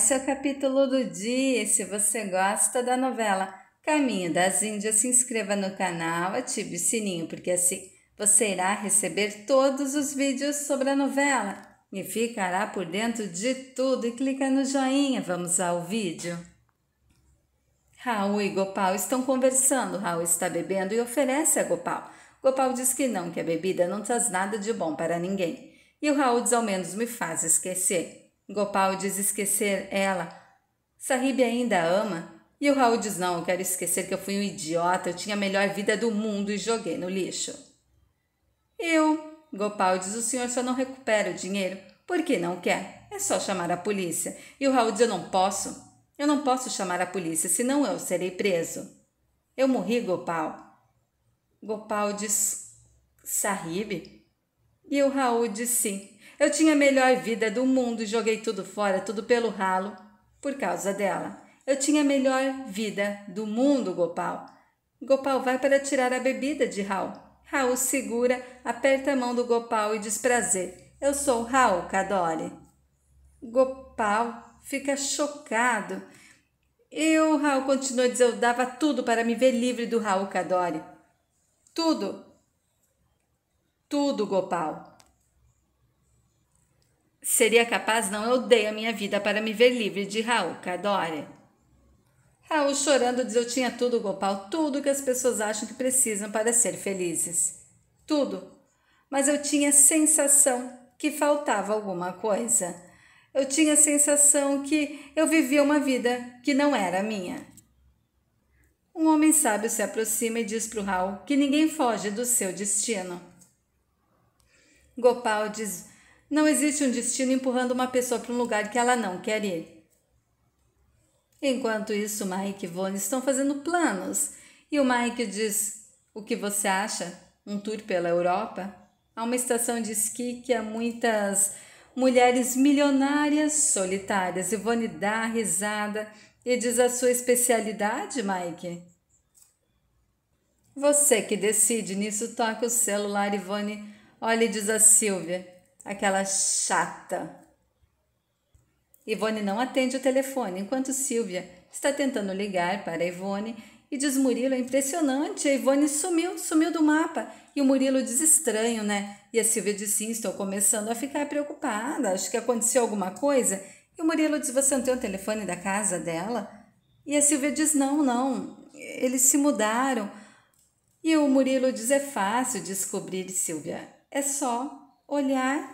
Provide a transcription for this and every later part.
esse é o capítulo do dia. se você gosta da novela Caminho das Índias, se inscreva no canal, ative o sininho, porque assim você irá receber todos os vídeos sobre a novela e ficará por dentro de tudo. E clica no joinha. Vamos ao vídeo. Raul e Gopal estão conversando. Raul está bebendo e oferece a Gopal. Gopal diz que não, que a bebida não traz nada de bom para ninguém. E o Raul diz: ao menos me faz esquecer. Gopal diz esquecer ela. Sahib ainda ama. E o Raul diz: Não, eu quero esquecer que eu fui um idiota, eu tinha a melhor vida do mundo e joguei no lixo. Eu, Gopal diz: O senhor só não recupera o dinheiro porque não quer. É só chamar a polícia. E o Raul diz: Eu não posso. Eu não posso chamar a polícia, senão eu serei preso. Eu morri, Gopal. Gopal diz: Sahib? E o Raul diz: Sim. Eu tinha a melhor vida do mundo e joguei tudo fora, tudo pelo ralo, por causa dela. Eu tinha a melhor vida do mundo, Gopal. Gopal vai para tirar a bebida de Raul. Raul segura, aperta a mão do Gopal e diz prazer. Eu sou Raul Cadore. Gopal fica chocado. Eu, Raul, continua a dizer, eu dava tudo para me ver livre do Raul Cadore. Tudo. Tudo, Gopal. Seria capaz, não, eu dei a minha vida para me ver livre de Raul Cadore. Raul chorando diz: Eu tinha tudo, Gopal, tudo que as pessoas acham que precisam para ser felizes. Tudo. Mas eu tinha a sensação que faltava alguma coisa. Eu tinha a sensação que eu vivia uma vida que não era minha. Um homem sábio se aproxima e diz para o Raul que ninguém foge do seu destino. Gopal diz: não existe um destino empurrando uma pessoa para um lugar que ela não quer ir. Enquanto isso, Mike e Vonnie estão fazendo planos e o Mike diz: O que você acha? Um tour pela Europa? Há uma estação de esqui que há muitas mulheres milionárias solitárias. Ivone dá risada e diz a sua especialidade, Mike? Você que decide, nisso toca o celular, Ivone. Olha e diz a Silvia aquela chata. Ivone não atende o telefone, enquanto Silvia está tentando ligar para Ivone e diz Murilo, é impressionante, a Ivone sumiu, sumiu do mapa. E o Murilo diz estranho, né? E a Silvia diz sim, estou começando a ficar preocupada, acho que aconteceu alguma coisa. E o Murilo diz, você não tem o telefone da casa dela? E a Silvia diz, não, não, eles se mudaram. E o Murilo diz, é fácil descobrir, Silvia, é só olhar.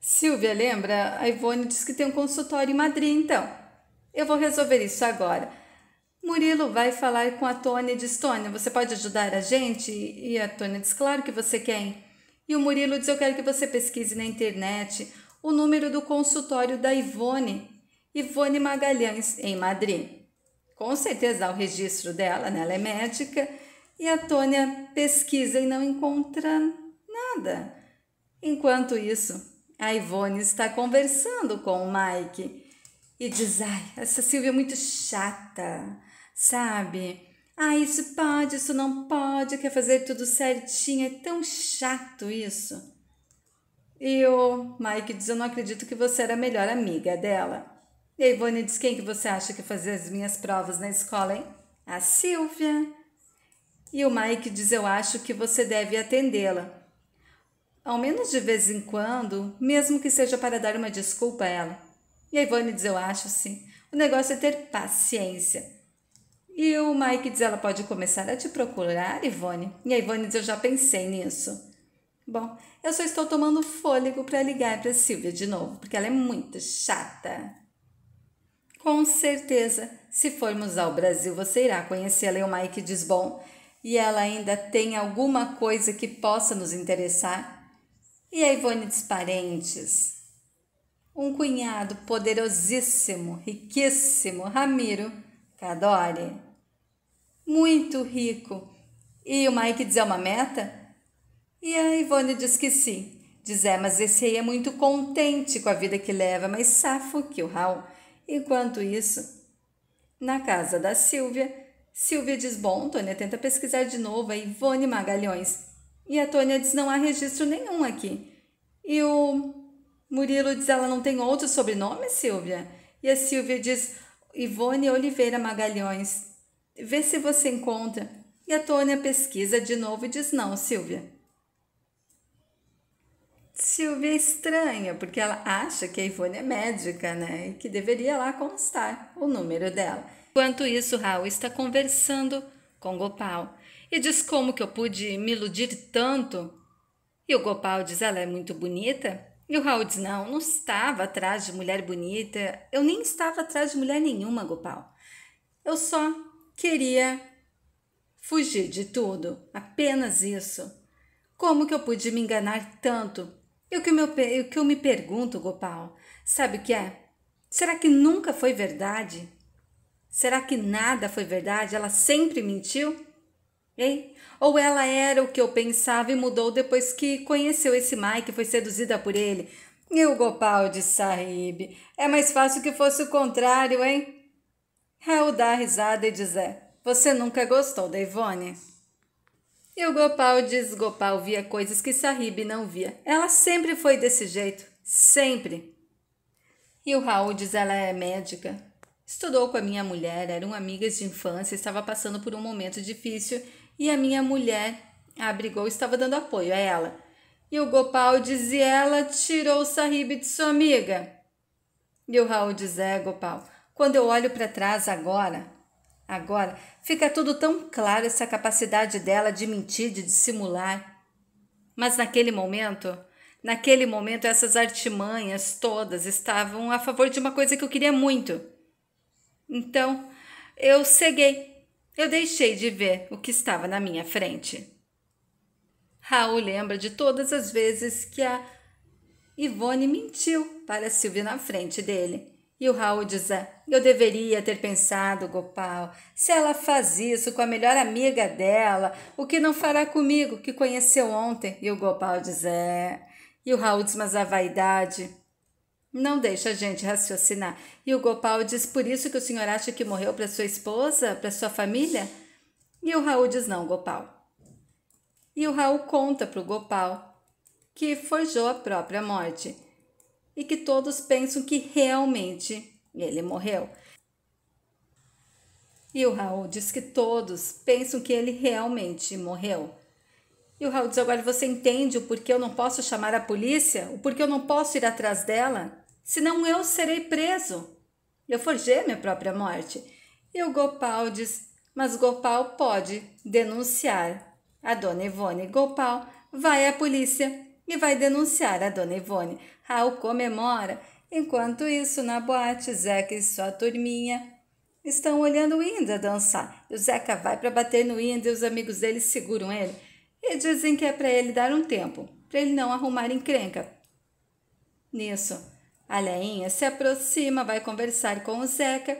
Silvia, lembra? A Ivone disse que tem um consultório em Madrid, então. Eu vou resolver isso agora. Murilo vai falar com a Tônia e diz: Tônia, você pode ajudar a gente? E a Tônia diz: Claro que você quer. E o Murilo diz: Eu quero que você pesquise na internet o número do consultório da Ivone, Ivone Magalhães, em Madrid. Com certeza há o registro dela, né? Ela é médica. E a Tônia pesquisa e não encontra nada. Enquanto isso, a Ivone está conversando com o Mike e diz: Ai, essa Silvia é muito chata, sabe? Ah, isso pode, isso não pode, quer fazer tudo certinho, é tão chato isso. E o Mike diz: Eu não acredito que você era a melhor amiga dela. E a Ivone diz: Quem que você acha que fazia as minhas provas na escola, hein? A Silvia. E o Mike diz: Eu acho que você deve atendê-la ao menos de vez em quando, mesmo que seja para dar uma desculpa a ela. E a Ivone diz: Eu acho sim. O negócio é ter paciência. E o Mike diz: Ela pode começar a te procurar, Ivone. E a Ivone diz: Eu já pensei nisso. Bom, eu só estou tomando fôlego para ligar para Silvia de novo, porque ela é muito chata. Com certeza, se formos ao Brasil, você irá conhecê-la. E o Mike diz: Bom, e ela ainda tem alguma coisa que possa nos interessar? e a Ivone dos Parentes. Um cunhado poderosíssimo, riquíssimo, Ramiro Cadore. Muito rico. E o Mike diz é uma meta? E a Ivone diz que sim. Diz é, mas esse aí é muito contente com a vida que leva, mas safo que o Raul. Enquanto isso, na casa da Silvia, Silvia diz: Bom, Tônia, tenta pesquisar de novo a Ivone Magalhães. E a Tônia diz: não há registro nenhum aqui. E o Murilo diz: ela não tem outro sobrenome, Silvia? E a Silvia diz: Ivone Oliveira Magalhães. Vê se você encontra. E a Tônia pesquisa de novo e diz: não, Silvia. Silvia é estranha, porque ela acha que a Ivone é médica, né? E que deveria lá constar o número dela. Enquanto isso, Raul está conversando com Gopal e diz como que eu pude me iludir tanto. E o Gopal diz: ela é muito bonita. E o Raul diz: não, não estava atrás de mulher bonita. Eu nem estava atrás de mulher nenhuma, Gopal. Eu só queria fugir de tudo, apenas isso. Como que eu pude me enganar tanto? E o que, meu, o que eu me pergunto, Gopal, sabe o que é? Será que nunca foi verdade? Será que nada foi verdade? Ela sempre mentiu? Ei? Ou ela era o que eu pensava e mudou depois que conheceu esse Mike e foi seduzida por ele? E o Gopal de Sahib? É mais fácil que fosse o contrário, hein? Raul dá risada e diz: é, você nunca gostou da Ivone. E o Gopal diz: Gopal via coisas que Sahib não via. Ela sempre foi desse jeito. Sempre. E o Raul diz: ela é médica. Estudou com a minha mulher, eram amigas de infância, estava passando por um momento difícil e a minha mulher a abrigou estava dando apoio a ela. E o Gopal diz: e ela tirou o Sahib de sua amiga. E o Raul diz: é, Gopal, quando eu olho para trás agora, agora, fica tudo tão claro essa capacidade dela de mentir, de dissimular. Mas naquele momento, naquele momento, essas artimanhas todas estavam a favor de uma coisa que eu queria muito. Então, eu ceguei eu deixei de ver o que estava na minha frente. Raul lembra de todas as vezes que a Ivone mentiu para Silvia na frente dele. E o Raul diz: ah, Eu deveria ter pensado, Gopal, se ela faz isso com a melhor amiga dela, o que não fará comigo, que conheceu ontem? E o Gopal diz: É. E o Raul diz: Mas a vaidade não deixa a gente raciocinar. E o Gopal diz: Por isso que o senhor acha que morreu para sua esposa, para sua família? E o Raul diz: Não, Gopal. E o Raul conta para o Gopal que forjou a própria morte e que todos pensam que realmente ele morreu. E o Raul diz que todos pensam que ele realmente morreu. E o Raul diz: Agora você entende o porquê eu não posso chamar a polícia? O porquê eu não posso ir atrás dela? senão eu serei preso. Eu forjei minha própria morte. E o Gopal diz: Mas Gopal pode denunciar. A dona Ivone Gopal vai à polícia e vai denunciar a dona Ivone. Raul comemora. Enquanto isso, na boate, Zeca e sua turminha estão olhando o Inda dançar. E o Zeca vai para bater no Inda e os amigos dele seguram ele e dizem que é para ele dar um tempo, para ele não arrumar encrenca. Nisso, a Leinha se aproxima, vai conversar com o Zeca,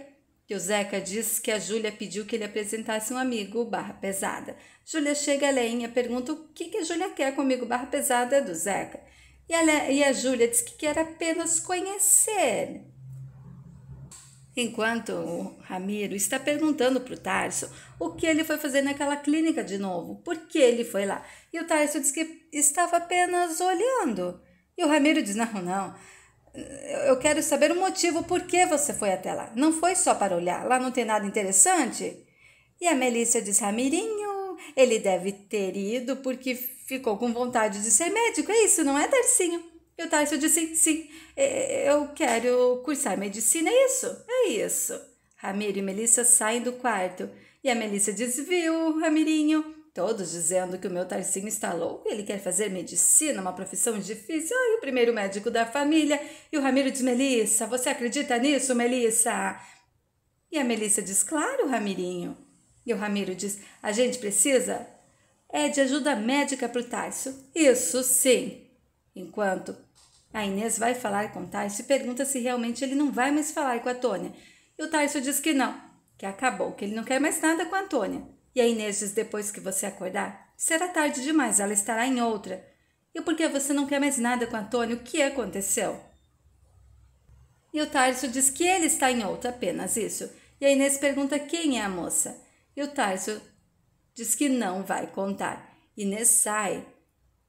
que o Zeca diz que a Júlia pediu que ele apresentasse um amigo, barra pesada. Júlia chega, a Leinha pergunta o que, que a Júlia quer comigo, barra pesada, do Zeca. E a, Le... e a Júlia diz que quer apenas conhecer. Enquanto o Ramiro está perguntando para o Tarso o que ele foi fazer naquela clínica de novo, por que ele foi lá. E o Tarso diz que estava apenas olhando. E o Ramiro diz: não, não, eu quero saber o motivo por que você foi até lá. Não foi só para olhar, lá não tem nada interessante? E a Melícia diz: Ramirinho, ele deve ter ido porque ficou com vontade de ser médico. É isso, não é, Darcinho? E o Tarcio disse: Sim, é, eu quero cursar medicina. É isso, é isso. Ramiro e Melícia saem do quarto. E a Melícia diz: Viu, Ramirinho? Todos dizendo que o meu Tarcinho está louco, ele quer fazer medicina, uma profissão difícil. Ai, o primeiro médico da família. E o Ramiro diz: Melissa, você acredita nisso, Melissa? E a Melissa diz: Claro, Ramirinho. E o Ramiro diz: A gente precisa é de ajuda médica para o Tarso. Isso sim. Enquanto a Inês vai falar com o Tarso e pergunta se realmente ele não vai mais falar com a Tônia. E o Tarso diz que não, que acabou, que ele não quer mais nada com a Tônia. E a Inês diz depois que você acordar? Será tarde demais, ela estará em outra. E por que você não quer mais nada com Antônio? O que aconteceu? E o Tarso diz que ele está em outra, apenas isso. E a Inês pergunta quem é a moça. E o Tarso diz que não vai contar. Inês sai.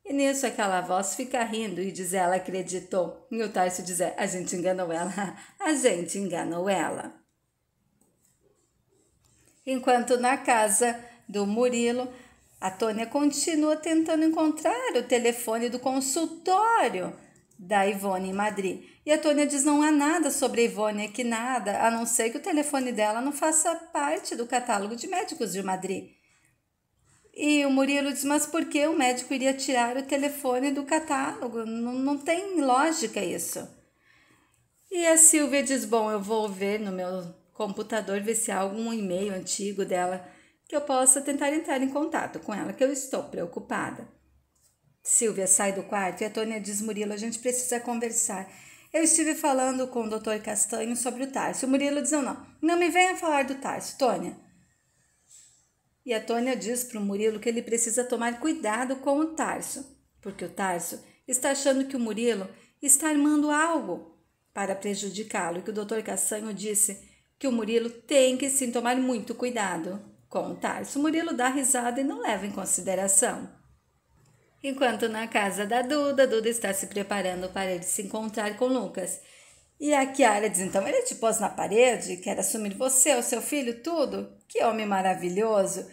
E nisso aquela voz fica rindo e diz ela acreditou. E o Tarso diz é, a gente enganou ela, a gente enganou ela enquanto na casa do Murilo, a Tônia continua tentando encontrar o telefone do consultório da Ivone em Madrid. E a Tônia diz não há nada sobre a Ivone aqui, nada, a não ser que o telefone dela não faça parte do catálogo de médicos de Madrid. E o Murilo diz, mas por que o médico iria tirar o telefone do catálogo? Não, não tem lógica isso. E a Silvia diz, bom, eu vou ver no meu computador ver se há algum e-mail antigo dela que eu possa tentar entrar em contato com ela, que eu estou preocupada. Silvia sai do quarto e a Tônia diz: Murilo, a gente precisa conversar. Eu estive falando com o doutor Castanho sobre o Tarso. O Murilo diz: Não, não me venha falar do Tarso, Tônia. E a Tônia diz para o Murilo que ele precisa tomar cuidado com o Tarso, porque o Tarso está achando que o Murilo está armando algo para prejudicá-lo. E que o doutor Castanho disse que o Murilo tem que sim tomar muito cuidado com o Tarso. O Murilo dá risada e não leva em consideração. Enquanto na casa da Duda, Duda está se preparando para ele se encontrar com Lucas. E a Kiara diz: então ele te pôs na parede, quer assumir você, o seu filho, tudo? Que homem maravilhoso!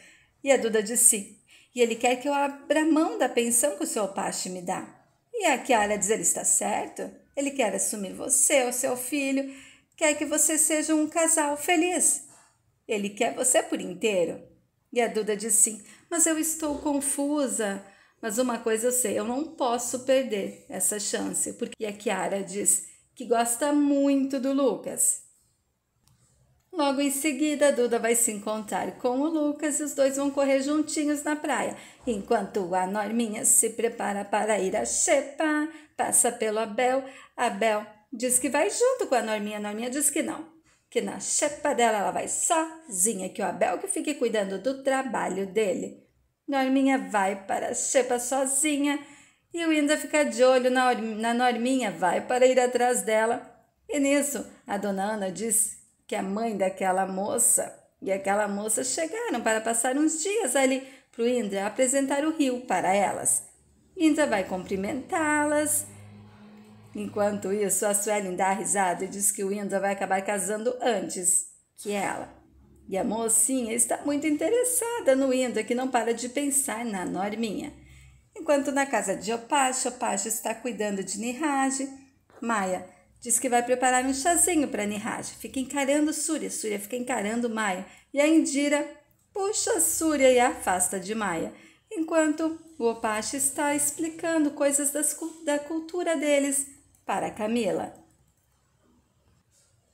E a Duda diz sim. E ele quer que eu abra mão da pensão que o seu Apache me dá. E a Kiara diz: ele está certo? Ele quer assumir você, o seu filho quer que você seja um casal feliz. Ele quer você por inteiro. E a Duda diz sim Mas eu estou confusa. Mas uma coisa eu sei, eu não posso perder essa chance, porque a Kiara diz que gosta muito do Lucas. Logo em seguida, a Duda vai se encontrar com o Lucas e os dois vão correr juntinhos na praia, enquanto a Norminha se prepara para ir a Xepa, passa pelo Abel. Abel diz que vai junto com a Norminha. A Norminha diz que não. Que na chepa dela ela vai sozinha, que o Abel que fique cuidando do trabalho dele. Norminha vai para a chepa sozinha e o Inda fica de olho na, na Norminha, vai para ir atrás dela. E nisso, a dona Ana diz que a mãe daquela moça e aquela moça chegaram para passar uns dias ali para o Indra apresentar o rio para elas. Indra vai cumprimentá-las Enquanto isso, a Suelen dá risada e diz que o Winda vai acabar casando antes que ela. E a mocinha está muito interessada no Winda, que não para de pensar na Norminha. Enquanto na casa de Opacha, Opacha está cuidando de Niraj. Maia diz que vai preparar um chazinho para Niraj. Fica encarando Surya, Surya fica encarando Maia. E a Indira puxa Surya e afasta de Maia. Enquanto o Opacha está explicando coisas das, da cultura deles para a Camila.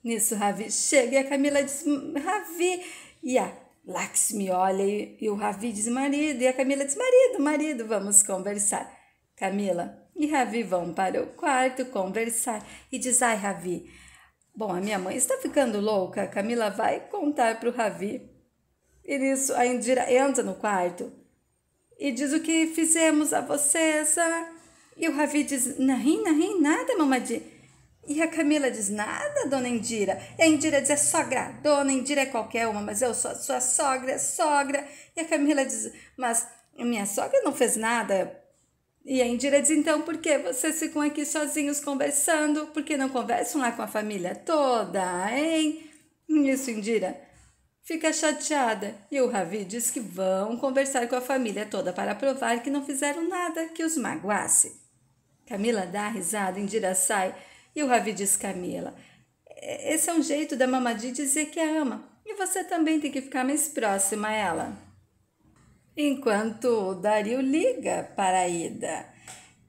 Nisso, Ravi chega e a Camila diz: Ravi! E a Lakshmi olha e, e o Ravi diz: Marido. E a Camila diz: Marido, marido, vamos conversar. Camila e Ravi vão para o quarto conversar e diz: Ai, Ravi, bom, a minha mãe está ficando louca. Camila vai contar para o Ravi. E nisso, a Indira entra no quarto e diz: O que fizemos a vocês? Ah? E o Ravi diz: Narim, narim, nada, mamadi. E a Camila diz: Nada, dona Indira. E a Indira diz: É sogra. Dona Indira é qualquer uma, mas eu sou sua sogra, é sogra. E a Camila diz: Mas minha sogra não fez nada. E a Indira diz: Então, por que vocês ficam aqui sozinhos conversando? Por que não conversam lá com a família toda, hein? Isso, Indira fica chateada e o Ravi diz que vão conversar com a família toda para provar que não fizeram nada que os magoasse. Camila dá risada, Indira sai e o Ravi diz Camila. Esse é um jeito da Mamadi dizer que a ama e você também tem que ficar mais próxima a ela. Enquanto Dario liga para a Ida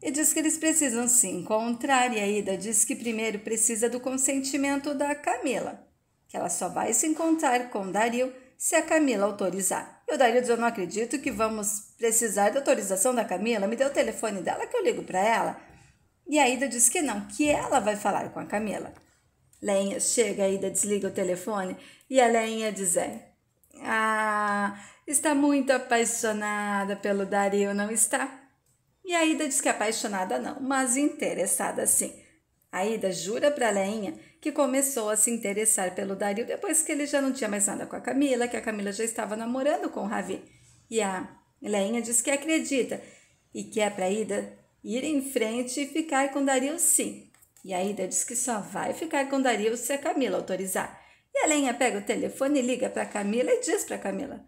e diz que eles precisam se encontrar e a Ida diz que primeiro precisa do consentimento da Camila, que ela só vai se encontrar com Dario se a Camila autorizar. E o Dario diz, eu não acredito que vamos precisar da autorização da Camila, me dê o telefone dela que eu ligo para ela. E a Ida diz que não, que ela vai falar com a Camila. Lenha chega, a Ida desliga o telefone e a Lenha diz: é, Ah, está muito apaixonada pelo Dario, não está? E a Ida diz que é apaixonada não, mas interessada sim. A Ida jura para Lenha que começou a se interessar pelo Dario depois que ele já não tinha mais nada com a Camila, que a Camila já estava namorando com o Ravi. E a Lenha diz que acredita e que é para Ida ir em frente e ficar com Dario sim. E a Ida diz que só vai ficar com Dario se a Camila autorizar. E a Lenha pega o telefone e liga para Camila e diz para Camila.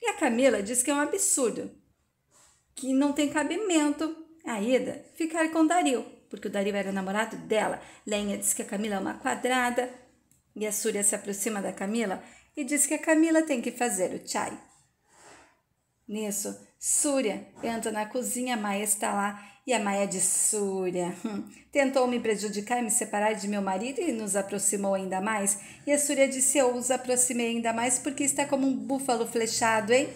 E a Camila diz que é um absurdo, que não tem cabimento a Ida ficar com Dario, porque o Dario era o namorado dela. Lenha diz que a Camila é uma quadrada e a Surya se aproxima da Camila e diz que a Camila tem que fazer o chai. Nisso, Súria entra na cozinha, a Maia está lá e a Maia diz: Súria, hum, tentou me prejudicar e me separar de meu marido e nos aproximou ainda mais. E a Súria disse: Eu os aproximei ainda mais porque está como um búfalo flechado, hein?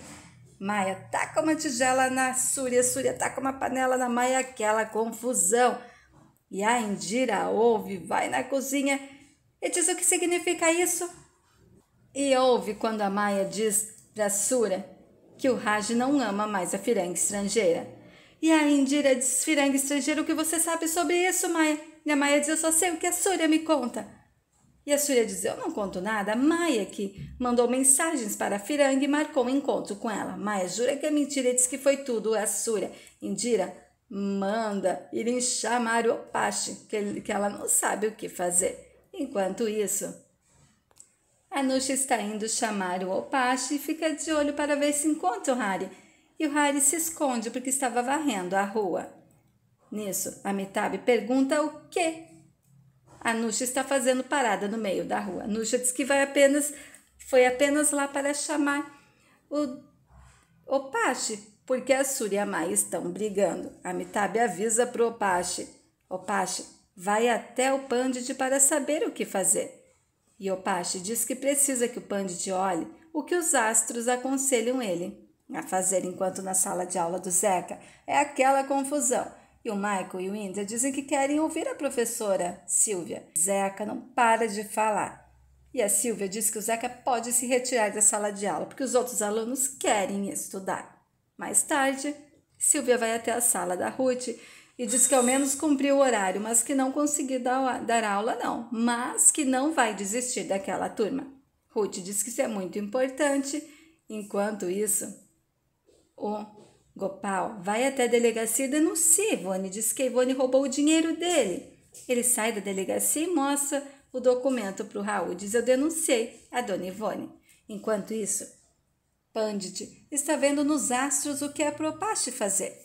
Maia taca tá uma tigela na Súria, Súria taca tá uma panela na Maia, aquela confusão. E a Indira ouve, vai na cozinha e diz o que significa isso. E ouve quando a Maia diz para Súria que o Raj não ama mais a firanga estrangeira. E a Indira diz, firanga estrangeira, o que você sabe sobre isso, Maia? E a Maia diz, eu só sei o que a Surya me conta. E a Surya diz, eu não conto nada. A Maia que mandou mensagens para a firanga e marcou um encontro com ela. Maia jura que é mentira e diz que foi tudo a Surya. Indira manda ir chamar o Pache, que, que ela não sabe o que fazer. Enquanto isso... Anusha está indo chamar o Opache e fica de olho para ver se encontra o Hari. E o Hari se esconde porque estava varrendo a rua. Nisso, Amitabh pergunta o quê? Anusha está fazendo parada no meio da rua. Anusha diz que vai apenas, foi apenas lá para chamar o Opache, porque a Surya e a Mai estão brigando. Amitabh avisa para o Opache. Opache vai até o Pandit para saber o que fazer. E Iopashi diz que precisa que o Pandit olhe o que os astros aconselham ele a fazer enquanto na sala de aula do Zeca é aquela confusão. E o Michael e o Indra dizem que querem ouvir a professora Silvia. Zeca não para de falar. E a Silvia diz que o Zeca pode se retirar da sala de aula porque os outros alunos querem estudar. Mais tarde, Silvia vai até a sala da Ruth e diz que ao menos cumpriu o horário, mas que não conseguiu dar, dar aula, não, mas que não vai desistir daquela turma. Ruth diz que isso é muito importante. Enquanto isso, o Gopal vai até a delegacia e denuncia Ivone. Diz que Ivone roubou o dinheiro dele. Ele sai da delegacia e mostra o documento para o Raul. Diz: Eu denunciei a dona Ivone. Enquanto isso, Pandit está vendo nos astros o que é para o Apache fazer.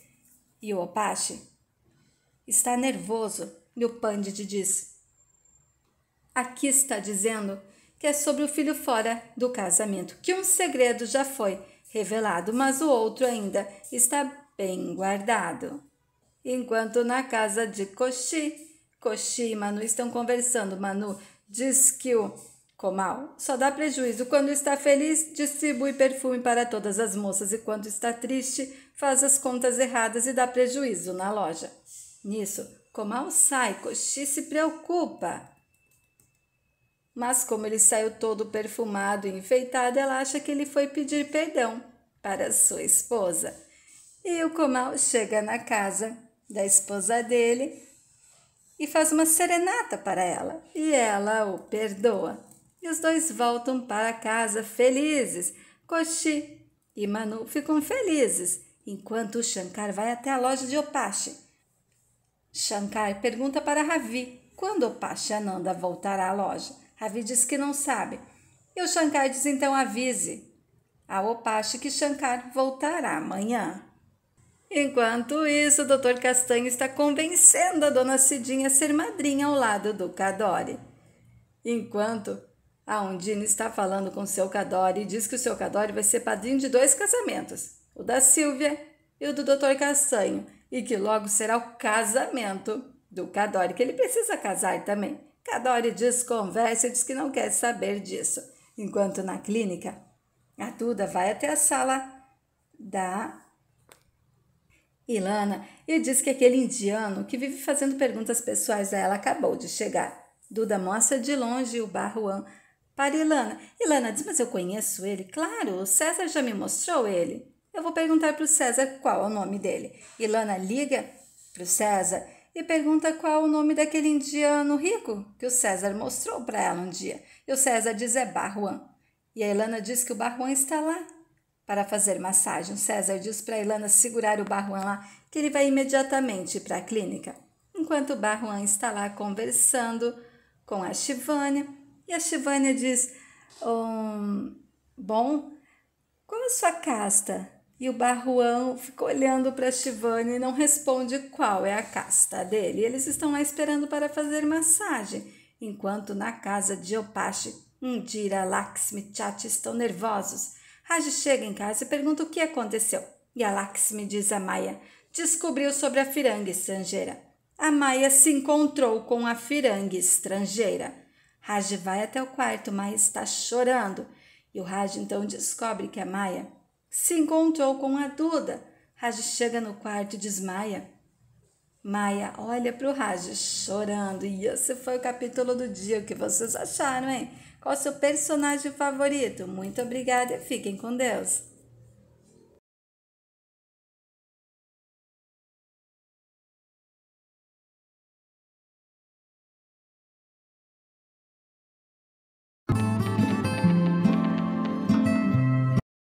E o Apache Está nervoso, e o Pandit diz. Aqui está dizendo que é sobre o filho fora do casamento, que um segredo já foi revelado, mas o outro ainda está bem guardado. Enquanto na casa de Koshi, Koshi e Manu estão conversando, Manu diz que o Comal só dá prejuízo quando está feliz, distribui perfume para todas as moças e quando está triste, faz as contas erradas e dá prejuízo na loja. Nisso, Komal sai, Coxi se preocupa. Mas como ele saiu todo perfumado e enfeitado, ela acha que ele foi pedir perdão para sua esposa. E o Comal chega na casa da esposa dele e faz uma serenata para ela, e ela o perdoa. E os dois voltam para casa felizes. Koshi e Manu ficam felizes, enquanto o Shankar vai até a loja de Opache Shankar pergunta para Ravi quando o Pachananda voltará à loja. Ravi diz que não sabe. E o Shankar diz então avise ao Opache que Shankar voltará amanhã. Enquanto isso, o Dr. Castanho está convencendo a dona Cidinha a ser madrinha ao lado do Cadore. Enquanto a Undina está falando com seu Cadore e diz que o seu Cadore vai ser padrinho de dois casamentos, o da Silvia e o do Dr. Castanho e que logo será o casamento do Cadore, que ele precisa casar também. Cadore desconversa e diz que não quer saber disso. Enquanto na clínica, a Duda vai até a sala da Ilana e diz que aquele indiano que vive fazendo perguntas pessoais a ela acabou de chegar. Duda mostra de longe o Barruan para Ilana. Ilana diz: Mas eu conheço ele? Claro, o César já me mostrou ele. Eu vou perguntar para o César qual é o nome dele. Ilana liga para o César e pergunta qual é o nome daquele indiano rico que o César mostrou para ela um dia. E o César diz é Barruan. E a Ilana diz que o Barruan está lá para fazer massagem. O César diz para a Ilana segurar o Barruan lá, que ele vai imediatamente para a clínica. Enquanto o Barruan está lá conversando com a Chivânia. e a Chivânia diz: Bom, qual a sua casta? E o Barruão fica olhando para Shivani e não responde qual é a casta dele. Eles estão lá esperando para fazer massagem, enquanto na casa de Opashi, Indira, Lakshmi e Chachi estão nervosos. Raj chega em casa e pergunta o que aconteceu. E a Lakshmi diz a Maia, descobriu sobre a firanga estrangeira. A Maia se encontrou com a firanga estrangeira. Raj vai até o quarto, mas está chorando. E o Raj então descobre que a Maia se encontrou com a Duda. Raj chega no quarto e desmaia. Maia olha para o Raj chorando. E esse foi o capítulo do dia. O que vocês acharam, hein? Qual o seu personagem favorito? Muito obrigada e fiquem com Deus!